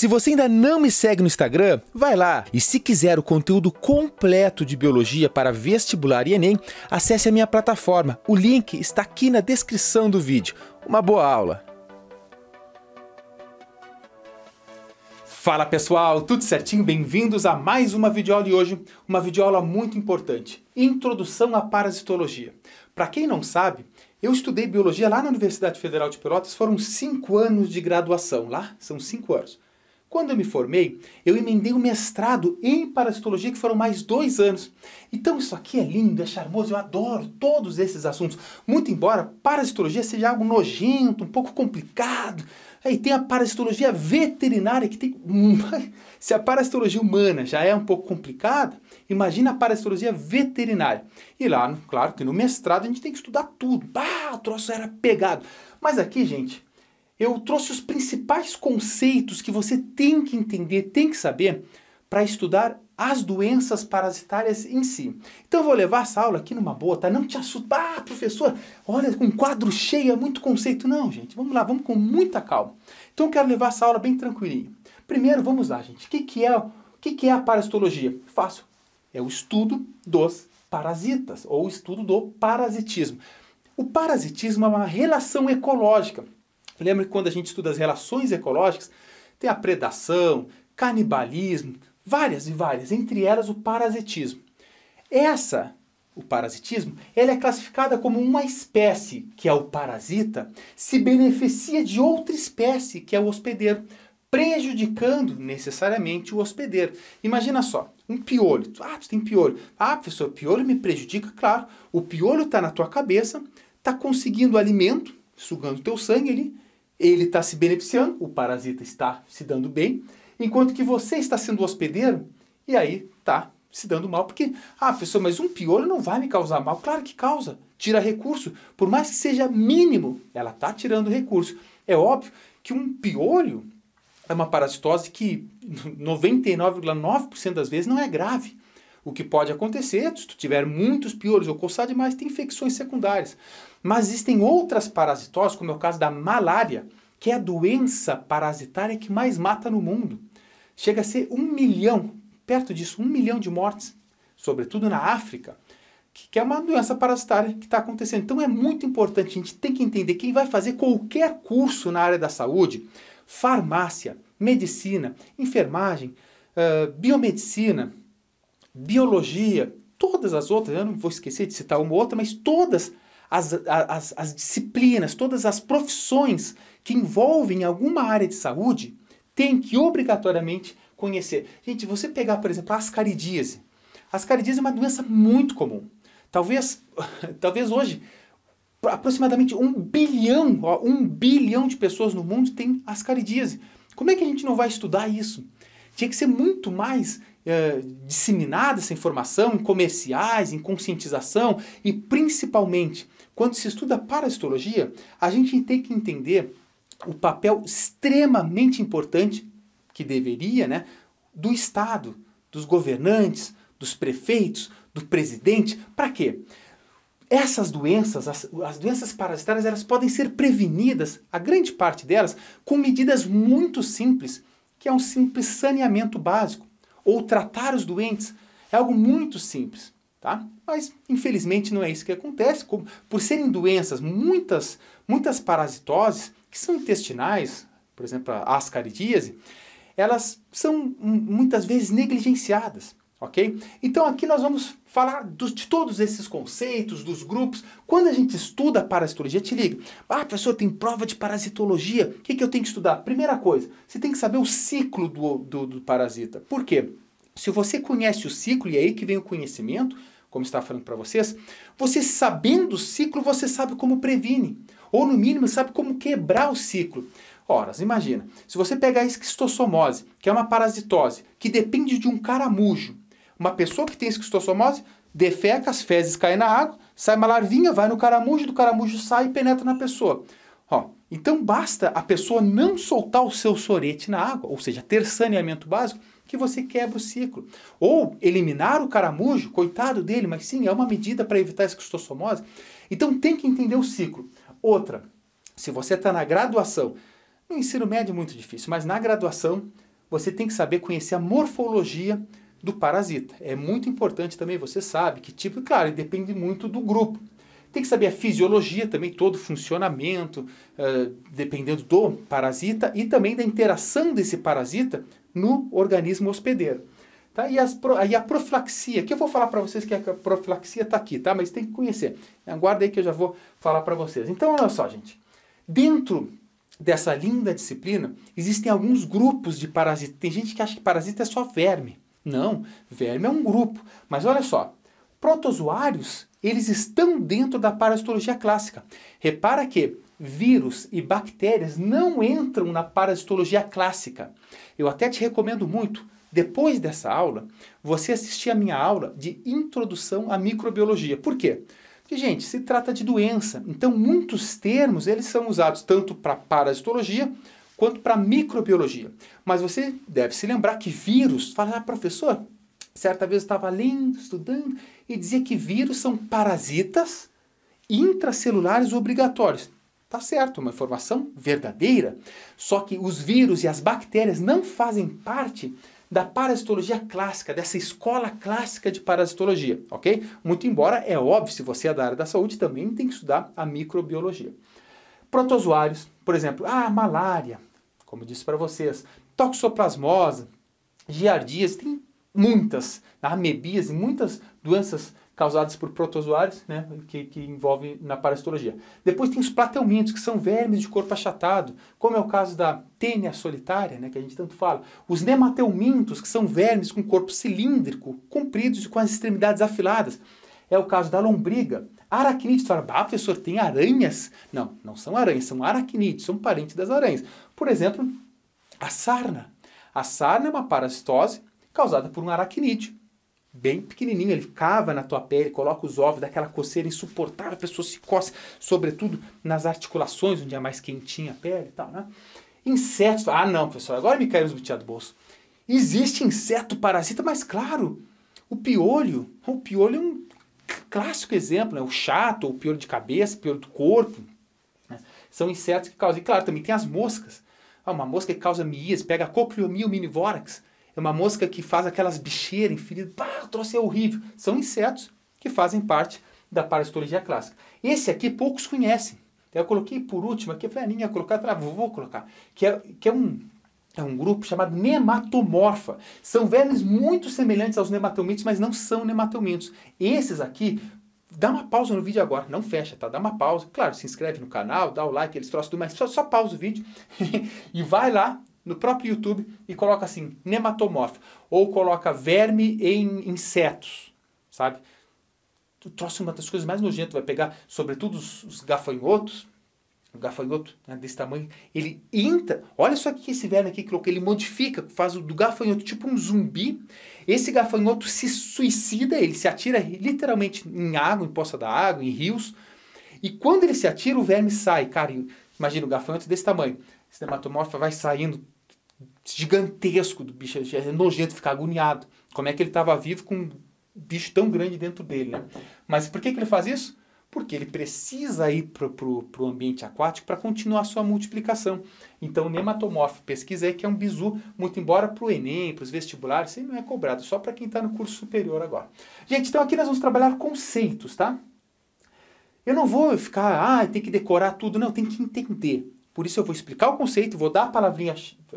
Se você ainda não me segue no Instagram, vai lá. E se quiser o conteúdo completo de biologia para vestibular e Enem, acesse a minha plataforma. O link está aqui na descrição do vídeo. Uma boa aula! Fala pessoal, tudo certinho? Bem-vindos a mais uma videoaula e hoje uma videoaula muito importante, Introdução à Parasitologia. Para quem não sabe, eu estudei Biologia lá na Universidade Federal de Pelotas, foram cinco anos de graduação, lá são cinco anos. Quando eu me formei, eu emendei o um mestrado em parasitologia, que foram mais dois anos. Então isso aqui é lindo, é charmoso, eu adoro todos esses assuntos. Muito embora parasitologia seja algo nojento, um pouco complicado. Aí tem a parasitologia veterinária, que tem. Se a parasitologia humana já é um pouco complicada, imagina a parasitologia veterinária. E lá, claro que no mestrado a gente tem que estudar tudo. Bah, o troço era pegado. Mas aqui, gente, eu trouxe os principais conceitos que você tem que entender, tem que saber para estudar as doenças parasitárias em si. Então eu vou levar essa aula aqui numa boa, tá? Não te assusta, ah, professor, olha, um quadro cheio, é muito conceito. Não, gente, vamos lá, vamos com muita calma. Então eu quero levar essa aula bem tranquilinho. Primeiro, vamos lá, gente. O que, que, é, o que, que é a parasitologia? Fácil. É o estudo dos parasitas, ou o estudo do parasitismo. O parasitismo é uma relação ecológica Lembra que quando a gente estuda as relações ecológicas, tem a predação, canibalismo, várias e várias, entre elas o parasitismo. Essa, o parasitismo, ela é classificada como uma espécie, que é o parasita, se beneficia de outra espécie, que é o hospedeiro, prejudicando necessariamente o hospedeiro. Imagina só, um piolho. Ah, tu tem piolho. Ah, professor, piolho me prejudica? Claro, o piolho está na tua cabeça, está conseguindo alimento, sugando teu sangue ali, ele está se beneficiando, o parasita está se dando bem, enquanto que você está sendo hospedeiro e aí está se dando mal. Porque, ah, pessoa, mas um piolho não vai me causar mal. Claro que causa, tira recurso. Por mais que seja mínimo, ela está tirando recurso. É óbvio que um piolho é uma parasitose que 99,9% das vezes não é grave. O que pode acontecer, se tu tiver muitos piolhos ou coçar demais, tem infecções secundárias. Mas existem outras parasitoses, como é o caso da malária, que é a doença parasitária que mais mata no mundo. Chega a ser um milhão, perto disso, um milhão de mortes, sobretudo na África, que é uma doença parasitária que está acontecendo. Então é muito importante, a gente tem que entender quem vai fazer qualquer curso na área da saúde, farmácia, medicina, enfermagem, uh, biomedicina, biologia, todas as outras, eu não vou esquecer de citar uma ou outra, mas todas as, as, as disciplinas, todas as profissões que envolvem alguma área de saúde, tem que obrigatoriamente conhecer. Gente, você pegar, por exemplo, a ascaridíase. A ascaridíase é uma doença muito comum. Talvez, talvez hoje aproximadamente um bilhão, ó, um bilhão de pessoas no mundo tem ascaridíase. Como é que a gente não vai estudar isso? Tinha que ser muito mais é, disseminada essa informação em comerciais, em conscientização e principalmente quando se estuda parasitologia, a gente tem que entender o papel extremamente importante que deveria, né, do Estado, dos governantes, dos prefeitos, do presidente, para quê? Essas doenças, as, as, doenças parasitárias, elas podem ser prevenidas, a grande parte delas, com medidas muito simples, que é um simples saneamento básico ou tratar os doentes é algo muito simples, tá? Mas infelizmente não é isso que acontece. Por serem doenças, muitas, muitas parasitoses que são intestinais, por exemplo, a ascaridíase, elas são hum, muitas vezes negligenciadas. Ok? Então aqui nós vamos falar dos, de todos esses conceitos, dos grupos. Quando a gente estuda parasitologia, te liga. Ah, professor, tem prova de parasitologia. O que, que eu tenho que estudar? Primeira coisa, você tem que saber o ciclo do, do, do parasita. Por quê? Se você conhece o ciclo, e é aí que vem o conhecimento, como está falando para vocês, você sabendo o ciclo, você sabe como previne. Ou no mínimo, sabe como quebrar o ciclo. Ora, imagina, se você pegar a esquistossomose, que é uma parasitose, que depende de um caramujo, uma pessoa que tem esquistossomose defeca, as fezes caem na água, sai uma larvinha, vai no caramujo, do caramujo sai e penetra na pessoa. Ó, então basta a pessoa não soltar o seu sorete na água, ou seja, ter saneamento básico, que você quebra o ciclo. Ou eliminar o caramujo, coitado dele, mas sim, é uma medida para evitar a esquistossomose. Então tem que entender o ciclo. Outra, se você está na graduação, no ensino médio é muito difícil, mas na graduação você tem que saber conhecer a morfologia do parasita. É muito importante também, você sabe que tipo, claro, depende muito do grupo. Tem que saber a fisiologia também, todo o funcionamento, uh, dependendo do parasita e também da interação desse parasita no organismo hospedeiro. Tá? E, as, e a profilaxia, que eu vou falar para vocês que a profilaxia está aqui, tá? mas tem que conhecer. Aguarda aí que eu já vou falar para vocês. Então, olha só, gente. Dentro dessa linda disciplina, existem alguns grupos de parasitas. Tem gente que acha que parasita é só verme. Não, verme é um grupo. Mas olha só, protozoários, eles estão dentro da parasitologia clássica. Repara que vírus e bactérias não entram na parasitologia clássica. Eu até te recomendo muito, depois dessa aula, você assistir a minha aula de introdução à microbiologia. Por quê? Porque, gente, se trata de doença. Então, muitos termos, eles são usados tanto para parasitologia quanto para microbiologia. Mas você deve se lembrar que vírus, fala, ah, professor, certa vez eu estava lendo, estudando, e dizia que vírus são parasitas intracelulares obrigatórios. Tá certo, uma informação verdadeira. Só que os vírus e as bactérias não fazem parte da parasitologia clássica, dessa escola clássica de parasitologia, ok? Muito embora, é óbvio, se você é da área da saúde, também tem que estudar a microbiologia. Protozoários, por exemplo, ah, malária, como eu disse para vocês, toxoplasmose, giardias, tem muitas, amebias, e muitas doenças causadas por protozoários, né, que, que envolvem na parasitologia. Depois tem os platelmintos, que são vermes de corpo achatado, como é o caso da tênia solitária, né, que a gente tanto fala. Os nematelmintos, que são vermes com corpo cilíndrico, compridos e com as extremidades afiladas. É o caso da lombriga, Aracnídeos. Fala, ah, professor, tem aranhas? Não, não são aranhas, são aracnídeos, são parentes das aranhas. Por exemplo, a sarna. A sarna é uma parasitose causada por um aracnídeo. Bem pequenininho, ele cava na tua pele, coloca os ovos, dá aquela coceira insuportável, a pessoa se coça, sobretudo nas articulações, onde é mais quentinha a pele e tal, né? Insetos, ah não, pessoal, agora me caiu nos boteados do bolso. Existe inseto parasita, mas claro, o piolho, o piolho é um clássico exemplo, né? o chato, o pior de cabeça, o do corpo. Né? São insetos que causam. E claro, também tem as moscas. Ah, uma mosca que causa mias, pega a cocriomia, o minivórax. É uma mosca que faz aquelas bicheiras inferidas. Bah, o troço é horrível. São insetos que fazem parte da parasitologia clássica. Esse aqui poucos conhecem. Eu coloquei por último aqui, eu falei, ah, nem ia colocar, vou colocar. Que é, que é um é um grupo chamado nematomorfa. São vermes muito semelhantes aos nematelmintos, mas não são nematelmintos. Esses aqui, dá uma pausa no vídeo agora, não fecha, tá? Dá uma pausa. Claro, se inscreve no canal, dá o like, eles trouxeram tudo, mas só, só pausa o vídeo e vai lá no próprio YouTube e coloca assim, nematomorfa. Ou coloca verme em insetos, sabe? O trouxe é uma das coisas mais nojentas, vai pegar, sobretudo os, os gafanhotos, o gafanhoto né, desse tamanho, ele inta. Olha só o que esse verme aqui colocou. Ele modifica, faz o do gafanhoto tipo um zumbi. Esse gafanhoto se suicida, ele se atira literalmente em água, em poça da água, em rios. E quando ele se atira, o verme sai. Cara, imagina o gafanhoto desse tamanho. Esse nematomorfa vai saindo gigantesco do bicho. É nojento ficar agoniado. Como é que ele estava vivo com um bicho tão grande dentro dele, né? Mas por que, que ele faz isso? porque ele precisa ir para o ambiente aquático para continuar sua multiplicação. Então, o nematomorfo aí que é um bizu, muito embora para o Enem, para os vestibulares, isso aí não é cobrado, só para quem está no curso superior agora. Gente, então aqui nós vamos trabalhar conceitos, tá? Eu não vou ficar, ah, tem que decorar tudo, não, tem que entender. Por isso eu vou explicar o conceito, vou dar a palavrinha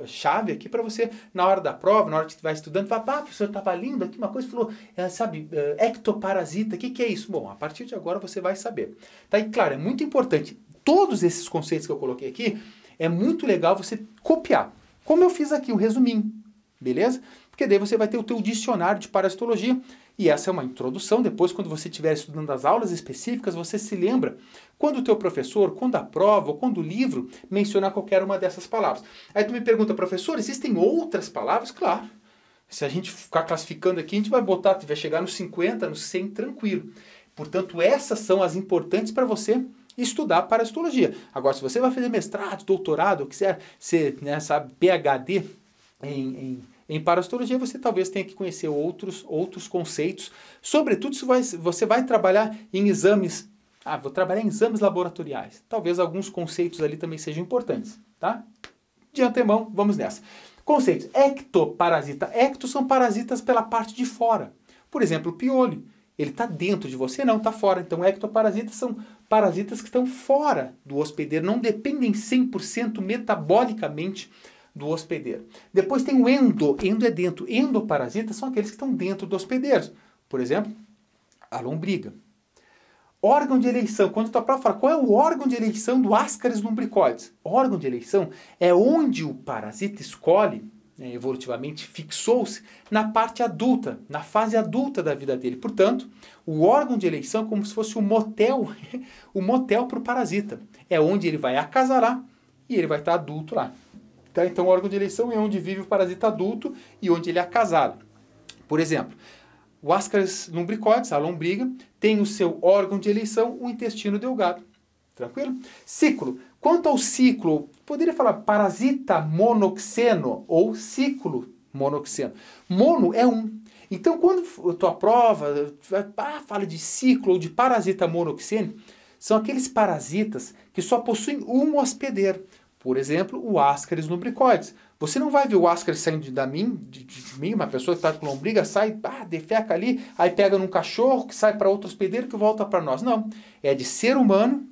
chave aqui para você, na hora da prova, na hora que você vai estudando, falar, pá, ah, professor, estava lindo aqui uma coisa, falou, é, sabe, é, ectoparasita, o que, que é isso? Bom, a partir de agora você vai saber. Tá? E claro, é muito importante, todos esses conceitos que eu coloquei aqui, é muito legal você copiar. Como eu fiz aqui o resuminho beleza? Porque daí você vai ter o teu dicionário de parasitologia e essa é uma introdução. Depois, quando você estiver estudando as aulas específicas, você se lembra quando o teu professor, quando a prova ou quando o livro mencionar qualquer uma dessas palavras. Aí tu me pergunta, professor, existem outras palavras? Claro. Se a gente ficar classificando aqui, a gente vai botar, vai chegar nos 50, nos 100 tranquilo. Portanto, essas são as importantes para você estudar parasitologia. Agora, se você vai fazer mestrado, doutorado, ou quiser ser, né, sabe, PhD em, em em parasitologia, você talvez tenha que conhecer outros, outros conceitos, sobretudo se vai, você vai trabalhar em exames. Ah, vou trabalhar em exames laboratoriais. Talvez alguns conceitos ali também sejam importantes, tá? De antemão, vamos nessa. Conceitos. Ectoparasita. Ecto são parasitas pela parte de fora. Por exemplo, o piolho. Ele está dentro de você, não, está fora. Então, ectoparasitas são parasitas que estão fora do hospedeiro, não dependem 100% metabolicamente do hospedeiro. Depois tem o endo, endo é dentro. Endoparasitas são aqueles que estão dentro do hospedeiro. Por exemplo, a lombriga. Órgão de eleição. Quando a tua prova fala qual é o órgão de eleição do Ascaris lumbricoides? Órgão de eleição é onde o parasita escolhe, né, evolutivamente fixou-se, na parte adulta, na fase adulta da vida dele. Portanto, o órgão de eleição é como se fosse o um motel, o motel para o parasita. É onde ele vai acasalar e ele vai estar adulto lá. Tá? Então, o órgão de eleição é onde vive o parasita adulto e onde ele é casado. Por exemplo, o Ascaris lumbricoides, a lombriga, tem o seu órgão de eleição, o intestino delgado. Tranquilo? Ciclo. Quanto ao ciclo, poderia falar parasita monoxeno ou ciclo monoxeno. Mono é um. Então, quando tua prova ah, fala de ciclo ou de parasita monoxeno, são aqueles parasitas que só possuem um hospedeiro. Por exemplo, o ascaris bricóides Você não vai ver o ascaris saindo de, da mim, de, de, mim, uma pessoa que está com lombriga, sai, ah, defeca ali, aí pega num cachorro que sai para outro hospedeiro que volta para nós. Não. É de ser humano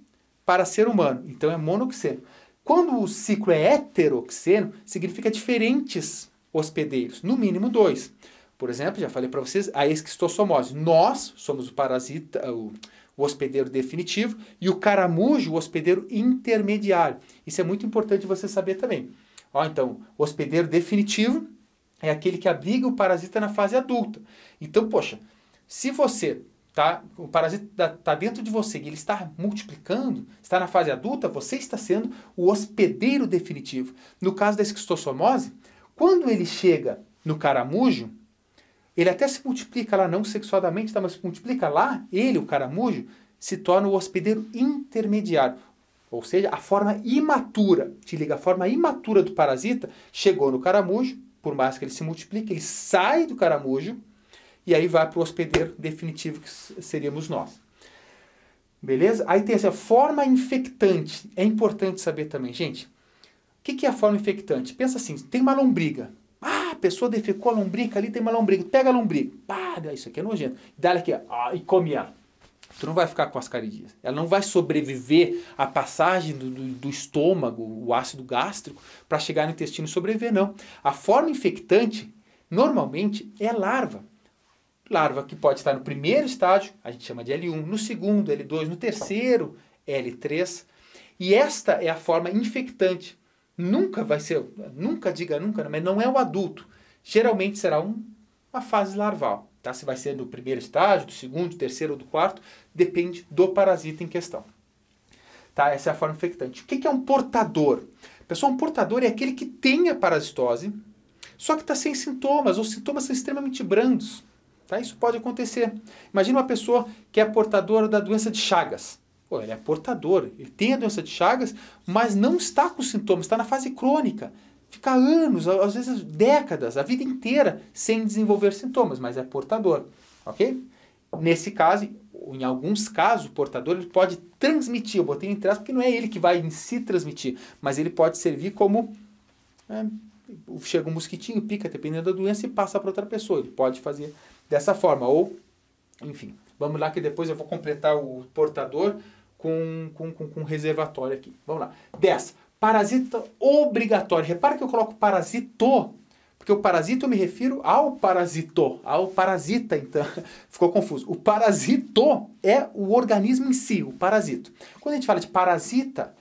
para ser humano. Então é monoxeno. Quando o ciclo é heteroxeno, significa diferentes hospedeiros, no mínimo dois. Por exemplo, já falei para vocês, a esquistossomose. Nós somos o parasita, o, o hospedeiro definitivo, e o caramujo, o hospedeiro intermediário. Isso é muito importante você saber também. Ó, então, o hospedeiro definitivo é aquele que abriga o parasita na fase adulta. Então, poxa, se você tá, o parasita está tá dentro de você e ele está multiplicando, está na fase adulta, você está sendo o hospedeiro definitivo. No caso da esquistossomose, quando ele chega no caramujo, ele até se multiplica lá, não sexuadamente, tá? mas se multiplica lá, ele, o caramujo, se torna o hospedeiro intermediário. Ou seja, a forma imatura, te liga, a forma imatura do parasita chegou no caramujo, por mais que ele se multiplique, ele sai do caramujo e aí vai para o hospedeiro definitivo que seríamos nós. Beleza? Aí tem essa forma infectante. É importante saber também, gente. O que, que é a forma infectante? Pensa assim, tem uma lombriga pessoa defecou a lombrica, ali tem uma lombrica, pega a lombrica, pá, isso aqui é nojento. Dá ela aqui, ó, e come ela. Tu não vai ficar com ascaridíase. Ela não vai sobreviver à passagem do, do, do estômago, o ácido gástrico, para chegar no intestino e sobreviver, não. A forma infectante, normalmente, é larva. Larva que pode estar no primeiro estágio, a gente chama de L1, no segundo, L2, no terceiro, L3. E esta é a forma infectante. Nunca vai ser, nunca diga nunca, mas não é o adulto. Geralmente será um, uma fase larval. Tá? Se vai ser do primeiro estágio, do segundo, do terceiro ou do quarto, depende do parasita em questão. Tá? Essa é a forma infectante. O que, é um portador? Pessoal, um portador é aquele que tem a parasitose, só que está sem sintomas, ou sintomas são extremamente brandos. Tá? Isso pode acontecer. Imagina uma pessoa que é portadora da doença de Chagas. Pô, ele é portador, ele tem a doença de Chagas, mas não está com sintomas, está na fase crônica. Fica anos, às vezes décadas, a vida inteira sem desenvolver sintomas, mas é portador, ok? Nesse caso, em alguns casos, o portador ele pode transmitir, eu botei em aspas, porque não é ele que vai em si transmitir, mas ele pode servir como é, chega um mosquitinho, pica, dependendo da doença, e passa para outra pessoa. Ele pode fazer dessa forma. Ou, enfim, vamos lá que depois eu vou completar o portador com, com, com, com reservatório aqui. Vamos lá. 10. Parasita obrigatório. Repara que eu coloco parasito, porque o parasito eu me refiro ao parasito, ao parasita, então ficou confuso. O parasito é o organismo em si, o parasito. Quando a gente fala de parasita,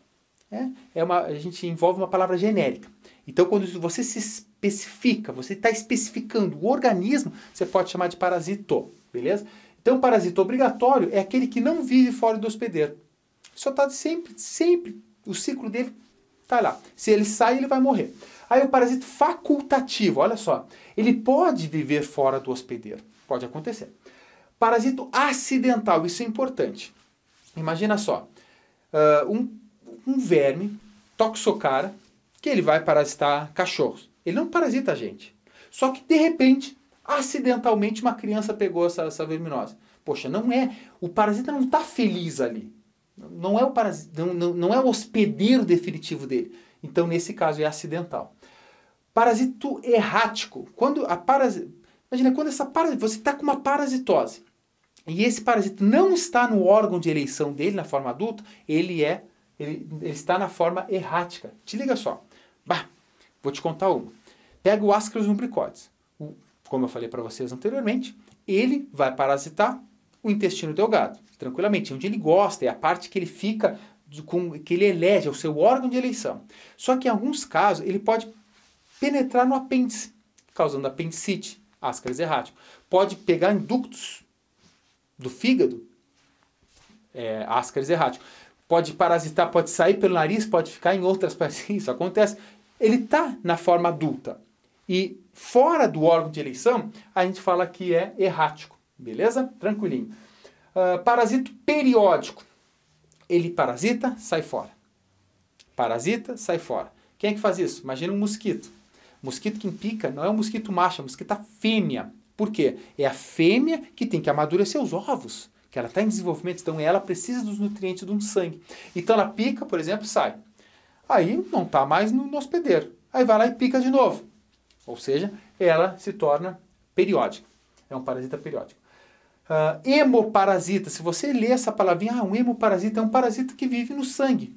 é, é uma, a gente envolve uma palavra genérica. Então, quando você se especifica, você está especificando o organismo, você pode chamar de parasito, beleza? Então, parasito obrigatório é aquele que não vive fora do hospedeiro só está sempre, sempre, o ciclo dele está lá. Se ele sai, ele vai morrer. Aí o parasito facultativo, olha só, ele pode viver fora do hospedeiro, pode acontecer. Parasito acidental, isso é importante. Imagina só, uh, um, um verme, toxocara, que ele vai parasitar cachorros. Ele não parasita a gente. Só que, de repente, acidentalmente, uma criança pegou essa, essa verminose. Poxa, não é. O parasita não está feliz ali não é o parasita, não, não, não é o hospedeiro definitivo dele. Então, nesse caso, é acidental. Parasito errático. Quando a parasi... Imagina, quando essa parasita, você está com uma parasitose e esse parasito não está no órgão de eleição dele, na forma adulta, ele é ele, ele está na forma errática. Te liga só. Bah, vou te contar uma. Pega o Ascaris lumbricoides. Como eu falei para vocês anteriormente, ele vai parasitar o intestino delgado, tranquilamente, onde ele gosta, é a parte que ele fica, com, que ele elege, é o seu órgão de eleição. Só que em alguns casos ele pode penetrar no apêndice, causando apendicite, ascaris errático. Pode pegar inductos do fígado, é, ascaris errático. Pode parasitar, pode sair pelo nariz, pode ficar em outras partes. Isso acontece. Ele está na forma adulta. E fora do órgão de eleição, a gente fala que é errático. Beleza? Tranquilinho. Uh, parasito periódico. Ele parasita, sai fora. Parasita, sai fora. Quem é que faz isso? Imagina um mosquito. mosquito que pica não é um mosquito macho, é um mosquito fêmea. Por quê? É a fêmea que tem que amadurecer os ovos, que ela está em desenvolvimento, então ela precisa dos nutrientes do sangue. Então ela pica, por exemplo, sai. Aí não está mais no hospedeiro. Aí vai lá e pica de novo. Ou seja, ela se torna periódica. É um parasita periódico. Uh, ah, hemoparasita, se você lê essa palavrinha, ah, um hemoparasita é um parasita que vive no sangue.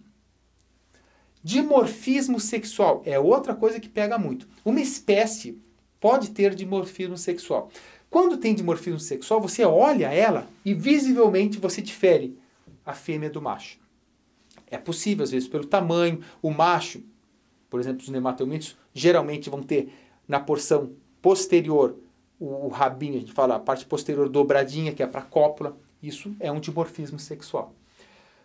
Dimorfismo sexual é outra coisa que pega muito. Uma espécie pode ter dimorfismo sexual. Quando tem dimorfismo sexual, você olha ela e visivelmente você difere a fêmea do macho. É possível, às vezes, pelo tamanho. O macho, por exemplo, os nematelmintos, geralmente vão ter na porção posterior o, o rabinho, a gente fala a parte posterior dobradinha, que é para cópula. Isso é um dimorfismo sexual.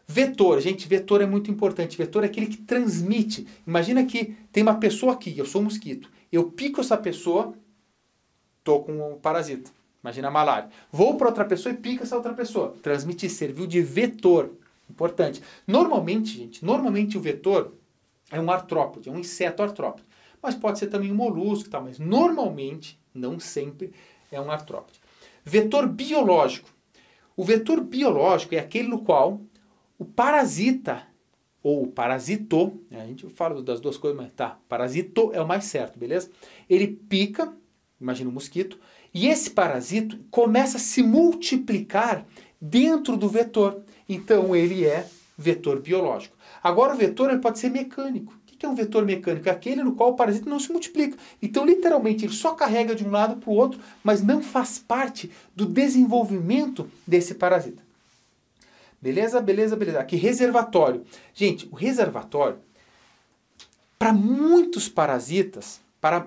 Vetor, gente, vetor é muito importante. Vetor é aquele que transmite. Imagina que tem uma pessoa aqui, eu sou um mosquito. Eu pico essa pessoa, tô com o um parasita. Imagina a malária. Vou para outra pessoa e pico essa outra pessoa. Transmitir, serviu de vetor. Importante. Normalmente, gente, normalmente o vetor é um artrópode, é um inseto artrópode. Mas pode ser também um molusco e tal. Mas normalmente não sempre é um artrópode. Vetor biológico. O vetor biológico é aquele no qual o parasita ou parasito, né, a gente fala das duas coisas, mas tá, parasito é o mais certo, beleza? Ele pica, imagina o um mosquito, e esse parasito começa a se multiplicar dentro do vetor. Então ele é vetor biológico. Agora o vetor ele pode ser mecânico que é um vetor mecânico? É aquele no qual o parasita não se multiplica. Então, literalmente, ele só carrega de um lado para o outro, mas não faz parte do desenvolvimento desse parasita. Beleza, beleza, beleza. Aqui, reservatório. Gente, o reservatório, para muitos parasitas, para,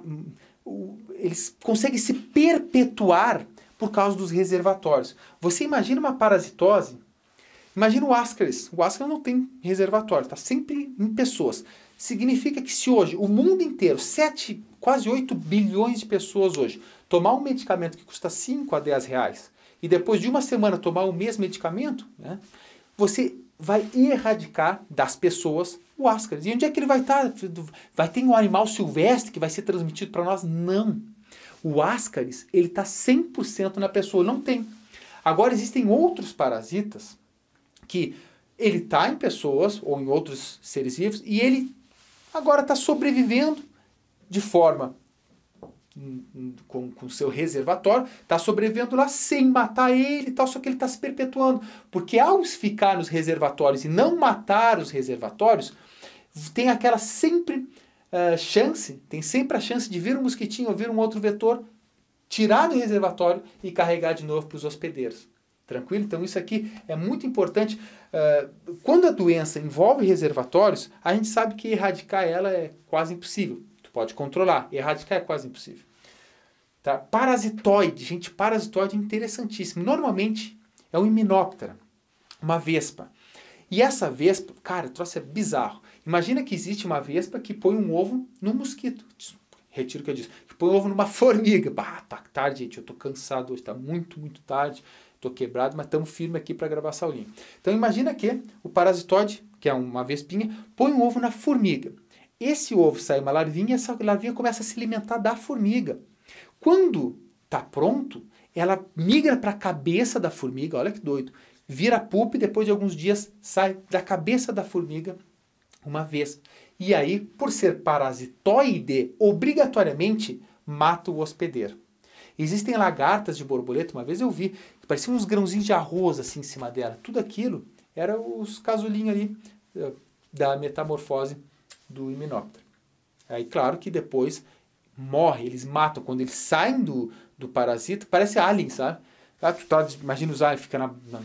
eles conseguem se perpetuar por causa dos reservatórios. Você imagina uma parasitose Imagina o Ascaris. O Ascaris não tem reservatório, está sempre em pessoas. Significa que se hoje o mundo inteiro, 7, quase 8 bilhões de pessoas hoje, tomar um medicamento que custa 5 a 10 reais e depois de uma semana tomar o mesmo medicamento, né, você vai erradicar das pessoas o ascaris. E onde é que ele vai estar? Vai ter um animal silvestre que vai ser transmitido para nós? Não. O ascaris, ele está 100% na pessoa, não tem. Agora existem outros parasitas que ele está em pessoas ou em outros seres vivos e ele agora está sobrevivendo de forma hum, hum, com, com seu reservatório, está sobrevivendo lá sem matar ele e tal, só que ele está se perpetuando. Porque ao ficar nos reservatórios e não matar os reservatórios, tem aquela sempre uh, chance, tem sempre a chance de vir um mosquitinho ou vir um outro vetor, tirar do reservatório e carregar de novo para os hospedeiros. Tranquilo? Então, isso aqui é muito importante. Ah, quando a doença envolve reservatórios, a gente sabe que erradicar ela é quase impossível. Tu pode controlar, erradicar é quase impossível. Tá? Parasitoide, gente, parasitoide é interessantíssimo. Normalmente é um himenóptera, uma vespa. E essa vespa, cara, o troço é bizarro. Imagina que existe uma vespa que põe um ovo num mosquito. Retiro o que eu disse. Que põe um ovo numa formiga. Bah, tá tarde, gente. Eu tô cansado hoje, tá muito, muito tarde. Estou quebrado, mas estamos firme aqui para gravar essa aulinha. Então imagina que o parasitoide, que é uma vespinha, põe um ovo na formiga. Esse ovo sai uma larvinha, essa larvinha começa a se alimentar da formiga. Quando está pronto, ela migra para a cabeça da formiga, olha que doido. Vira pupa e depois de alguns dias sai da cabeça da formiga uma vez. E aí, por ser parasitoide, obrigatoriamente mata o hospedeiro. Existem lagartas de borboleta, uma vez eu vi, parecia uns grãozinhos de arroz assim em cima dela. Tudo aquilo era os casulinhos ali eh, da metamorfose do Himenóptero. Aí, claro que depois morre, eles matam. Quando eles saem do, do parasita, parece alien, sabe? Ah, tu tá, imagina os aliens, fica na, na,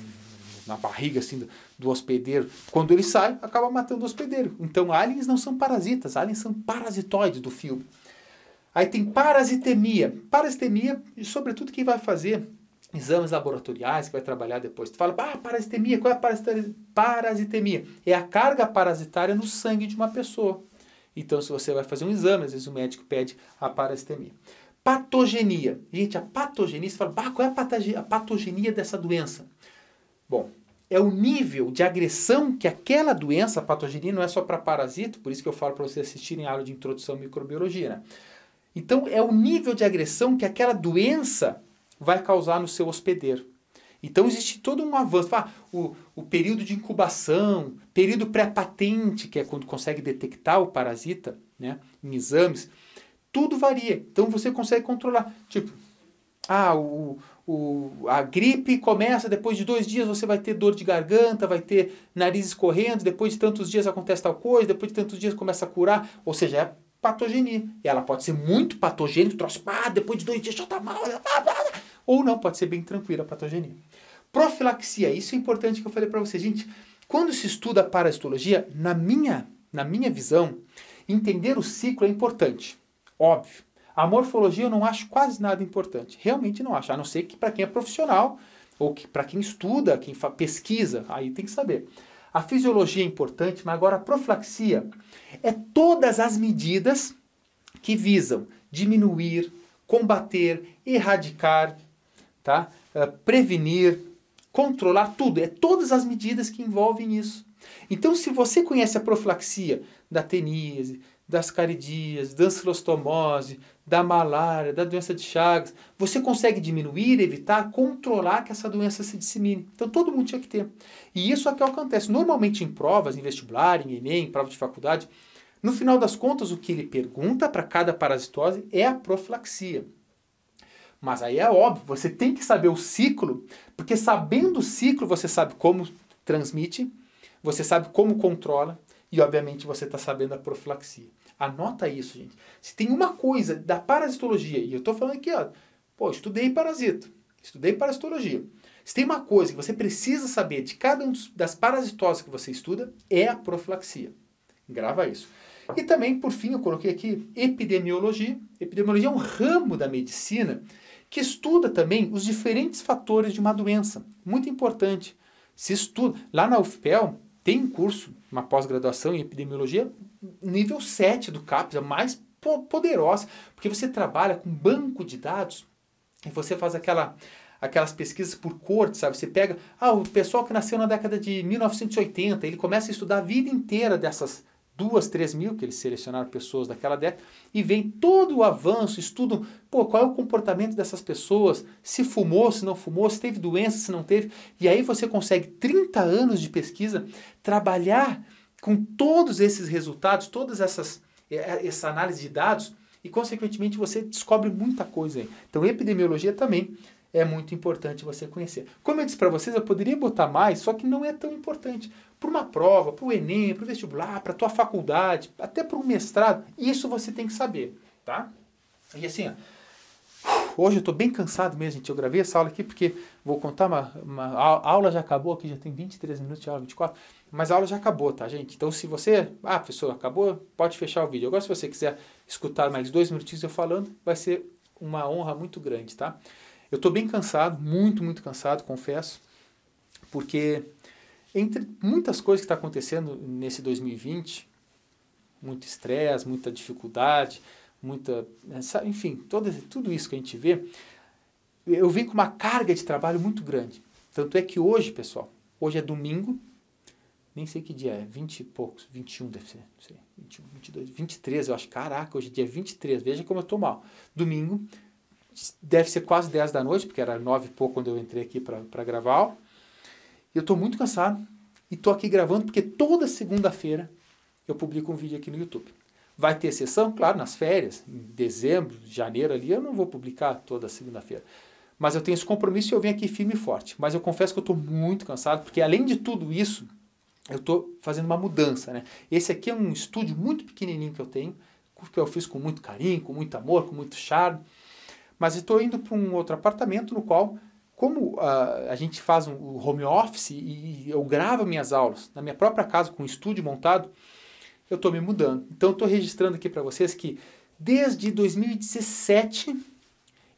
na, barriga assim do, do hospedeiro. Quando ele sai, acaba matando o hospedeiro. Então, aliens não são parasitas, aliens são parasitoides do filme. Aí tem parasitemia. Parasitemia, e sobretudo quem vai fazer exames laboratoriais que vai trabalhar depois. Tu fala, ah, parasitemia, qual é a parasitemia? parasitemia? É a carga parasitária no sangue de uma pessoa. Então, se você vai fazer um exame, às vezes o médico pede a parasitemia. Patogenia. Gente, a patogenia, você fala, bah, qual é a patogenia dessa doença? Bom, é o nível de agressão que aquela doença, a patogenia, não é só para parasito, por isso que eu falo para vocês assistirem a aula de introdução à microbiologia, né? Então, é o nível de agressão que aquela doença vai causar no seu hospedeiro. Então existe todo um avanço. Ah, o, o período de incubação, período pré-patente, que é quando consegue detectar o parasita né, em exames, tudo varia. Então você consegue controlar. Tipo, ah, o, o, a gripe começa depois de dois dias, você vai ter dor de garganta, vai ter nariz escorrendo, depois de tantos dias acontece tal coisa, depois de tantos dias começa a curar. Ou seja, é patogenia. E ela pode ser muito patogênica, troço, ah, depois de dois dias já tá mal, blá, blá, blá. ou não, pode ser bem tranquila a patogenia. Profilaxia, isso é importante que eu falei para você. Gente, quando se estuda parasitologia, na minha, na minha visão, entender o ciclo é importante, óbvio. A morfologia eu não acho quase nada importante, realmente não acho, a não ser que para quem é profissional, ou que para quem estuda, quem pesquisa, aí tem que saber. A fisiologia é importante, mas agora a profilaxia, é todas as medidas que visam diminuir, combater, erradicar, tá? Eh, prevenir, controlar tudo. É todas as medidas que envolvem isso. Então, se você conhece a profilaxia da teníase, das caridias, da ancilostomose, da malária, da doença de Chagas, você consegue diminuir, evitar, controlar que essa doença se dissemine. Então todo mundo tinha que ter. E isso é o que acontece. Normalmente em provas, em vestibular, em Enem, em prova de faculdade, no final das contas o que ele pergunta para cada parasitose é a profilaxia. Mas aí é óbvio, você tem que saber o ciclo, porque sabendo o ciclo você sabe como transmite, você sabe como controla e, obviamente, você está sabendo a profilaxia. Anota isso, gente. Se tem uma coisa da parasitologia, e eu estou falando aqui, ó, pô, estudei parasito, estudei parasitologia. Se tem uma coisa que você precisa saber de cada uma das parasitoses que você estuda, é a profilaxia. Grava isso. E também, por fim, eu coloquei aqui epidemiologia. Epidemiologia é um ramo da medicina que estuda também os diferentes fatores de uma doença. Muito importante. Se estuda. Lá na UFPEL, tem curso, uma pós-graduação em epidemiologia, nível 7 do CAPES, a mais poderosa, porque você trabalha com banco de dados e você faz aquela aquelas pesquisas por corte, sabe? Você pega, ah, o pessoal que nasceu na década de 1980, ele começa a estudar a vida inteira dessas duas, três mil, que eles selecionaram pessoas daquela década, e vem todo o avanço, estudam, pô, qual é o comportamento dessas pessoas, se fumou, se não fumou, se teve doença, se não teve, e aí você consegue 30 anos de pesquisa, trabalhar com todos esses resultados, todas essas, é, é, essa análise de dados, e consequentemente você descobre muita coisa aí. Então, epidemiologia também é muito importante você conhecer. Como eu disse para vocês, eu poderia botar mais, só que não é tão importante. Para uma prova, para o Enem, para o vestibular, para a tua faculdade, até para um mestrado, isso você tem que saber, tá? E assim, ó, hoje eu estou bem cansado mesmo, gente. Eu gravei essa aula aqui porque vou contar uma, uma a aula já acabou aqui, já tem 23 minutos de aula, 24. Mas a aula já acabou, tá, gente? Então, se você... Ah, professor, acabou? Pode fechar o vídeo. Agora, se você quiser escutar mais dois minutinhos eu falando, vai ser uma honra muito grande, tá? Eu estou bem cansado, muito, muito cansado, confesso, porque entre muitas coisas que está acontecendo nesse 2020, muito estresse, muita dificuldade, muita, né, enfim, todo, tudo isso que a gente vê, eu venho com uma carga de trabalho muito grande. Tanto é que hoje, pessoal, hoje é domingo, nem sei que dia é, 20 e poucos, 21 deve ser, não sei, 21, 22, 23, eu acho, caraca, hoje é dia 23, veja como eu estou mal. Domingo, deve ser quase 10 da noite, porque era 9 e pouco quando eu entrei aqui para gravar. Eu estou muito cansado e estou aqui gravando porque toda segunda-feira eu publico um vídeo aqui no YouTube. Vai ter sessão, claro, nas férias, em dezembro, janeiro ali, eu não vou publicar toda segunda-feira. Mas eu tenho esse compromisso e eu venho aqui firme e forte. Mas eu confesso que eu estou muito cansado, porque além de tudo isso, eu estou fazendo uma mudança. Né? Esse aqui é um estúdio muito pequenininho que eu tenho, que eu fiz com muito carinho, com muito amor, com muito charme mas estou indo para um outro apartamento no qual, como a, ah, a gente faz um home office e eu gravo minhas aulas na minha própria casa com um estúdio montado, eu estou me mudando. Então estou registrando aqui para vocês que desde 2017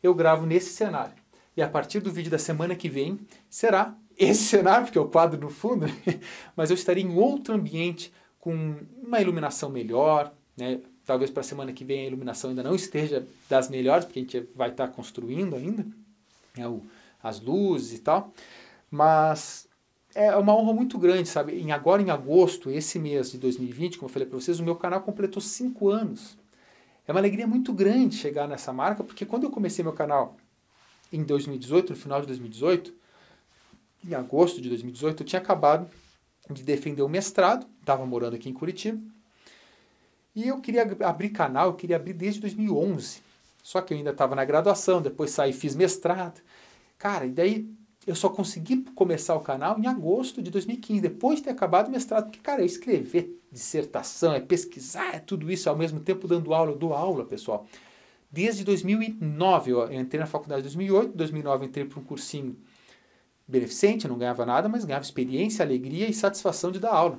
eu gravo nesse cenário. E a partir do vídeo da semana que vem será esse cenário, porque é o quadro no fundo, né? mas eu estarei em outro ambiente com uma iluminação melhor, né? talvez para a semana que vem a iluminação ainda não esteja das melhores, porque a gente vai estar tá construindo ainda né, o, as luzes e tal. Mas é uma honra muito grande, sabe? Em, agora em agosto, esse mês de 2020, como eu falei para vocês, o meu canal completou cinco anos. É uma alegria muito grande chegar nessa marca, porque quando eu comecei meu canal em 2018, no final de 2018, em agosto de 2018, eu tinha acabado de defender o mestrado, estava morando aqui em Curitiba, e eu queria abrir canal, eu queria abrir desde 2011. Só que eu ainda estava na graduação, depois saí fiz mestrado. Cara, e daí eu só consegui começar o canal em agosto de 2015, depois de ter acabado o mestrado. Porque, cara, é escrever dissertação, é pesquisar, é tudo isso ao mesmo tempo dando aula. Eu dou aula, pessoal. Desde 2009, eu entrei na faculdade em 2008, 2009 entrei para um cursinho beneficente, não ganhava nada, mas ganhava experiência, alegria e satisfação de dar aula.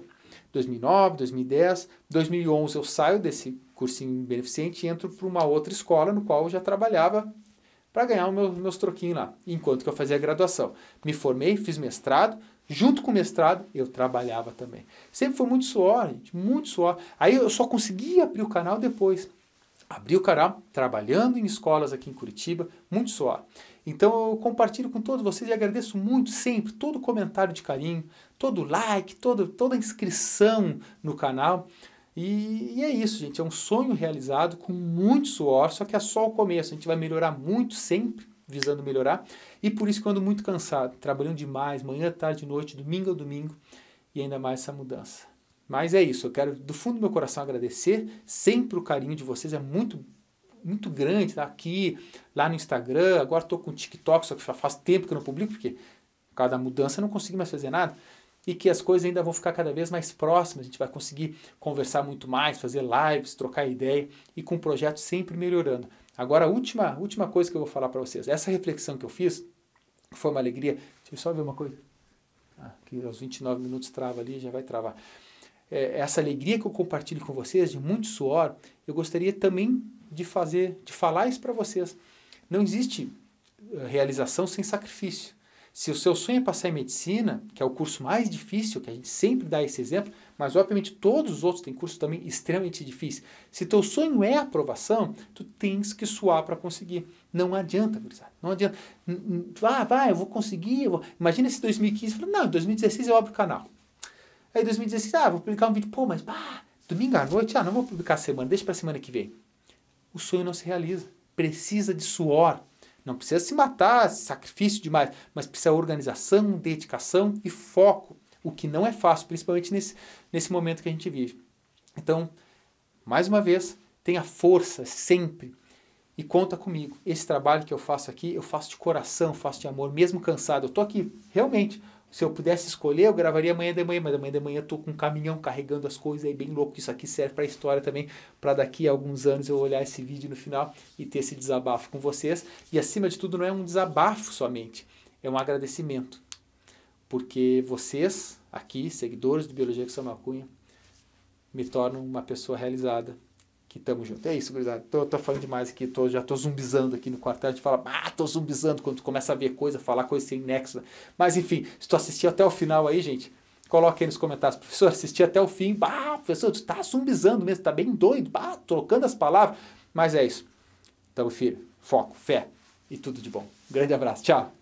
2009, 2010, 2011 eu saio desse cursinho beneficente e entro para uma outra escola no qual eu já trabalhava para ganhar meu, meus troquinhos lá, enquanto que eu fazia graduação. Me formei, fiz mestrado, junto com o mestrado eu trabalhava também. Sempre foi muito suor, gente, muito suor. Aí eu só consegui abrir o canal depois. Abri o canal trabalhando em escolas aqui em Curitiba, muito suor. Então eu compartilho com todos vocês e agradeço muito sempre todo comentário de carinho, todo like, todo, toda inscrição no canal. E, e, é isso, gente. É um sonho realizado com muito suor, só que é só o começo. A gente vai melhorar muito sempre, visando melhorar. E por isso que eu ando muito cansado, trabalhando demais, manhã, tarde, noite, domingo a domingo, e ainda mais essa mudança. Mas é isso, eu quero do fundo do meu coração agradecer sempre o carinho de vocês, é muito muito grande, tá aqui, lá no Instagram, agora estou com o TikTok, só que já faz tempo que eu não publico, porque por causa da mudança eu não consigo mais fazer nada, e que as coisas ainda vão ficar cada vez mais próximas, a gente vai conseguir conversar muito mais, fazer lives, trocar ideia, e com o projeto sempre melhorando. Agora, a última, última coisa que eu vou falar para vocês, essa reflexão que eu fiz, foi uma alegria, deixa eu só ver uma coisa, aqui ah, aos 29 minutos trava ali, já vai travar é, essa alegria que eu compartilho com vocês, de muito suor, eu gostaria também de fazer, de falar isso para vocês. Não existe eh, realização sem sacrifício. Se o seu sonho é passar em medicina, que é o curso mais difícil, que a gente sempre dá esse exemplo, mas obviamente todos os outros têm cursos também extremamente difíceis. Se teu sonho é aprovação, tu tens que suar para conseguir. Não adianta, gurizada. Não adianta. Ah, vai, eu vou conseguir. Eu vou... Imagina se 2015, não, em 2016 eu abro o canal. Aí 2016, ah, vou publicar um vídeo, pô, mas pá, domingo à noite, ah, não vou publicar semana, deixa pra semana que vem. O sonho não se realiza. Precisa de suor. Não precisa se matar, sacrifício demais, mas precisa organização, dedicação e foco, o que não é fácil, principalmente nesse, nesse momento que a gente vive. Então, mais uma vez, tenha força sempre e conta comigo. Esse trabalho que eu faço aqui, eu faço de coração, faço de amor, mesmo cansado. Eu estou aqui, realmente, se eu pudesse escolher, eu gravaria amanhã de manhã, mas amanhã de manhã eu tô com um caminhão carregando as coisas aí é bem louco. Isso aqui serve para história também, para daqui a alguns anos eu olhar esse vídeo no final e ter esse desabafo com vocês. E acima de tudo, não é um desabafo somente, é um agradecimento. Porque vocês aqui, seguidores do Biologia que Cunha, me tornam uma pessoa realizada que tamo junto. É isso, gurizada. Tô, tô falando demais aqui, tô, já tô zumbizando aqui no quartel. A gente fala, ah, tô zumbizando quando tu começa a ver coisa, falar coisa sem nexo. Mas enfim, se tu assistiu até o final aí, gente, coloca aí nos comentários. Professor, assisti até o fim. Bah, professor, tu tá zumbizando mesmo, tá bem doido, bah, trocando as palavras. Mas é isso. Tamo firme, foco, fé e tudo de bom. grande abraço, tchau.